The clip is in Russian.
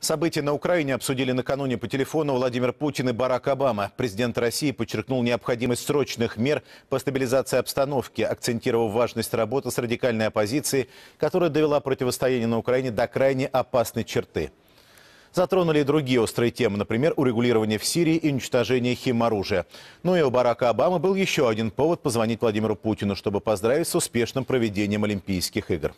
События на Украине обсудили накануне по телефону Владимир Путин и Барак Обама. Президент России подчеркнул необходимость срочных мер по стабилизации обстановки, акцентировав важность работы с радикальной оппозицией, которая довела противостояние на Украине до крайне опасной черты. Затронули и другие острые темы, например, урегулирование в Сирии и уничтожение химоружия. Ну и у Барака Обамы был еще один повод позвонить Владимиру Путину, чтобы поздравить с успешным проведением Олимпийских игр.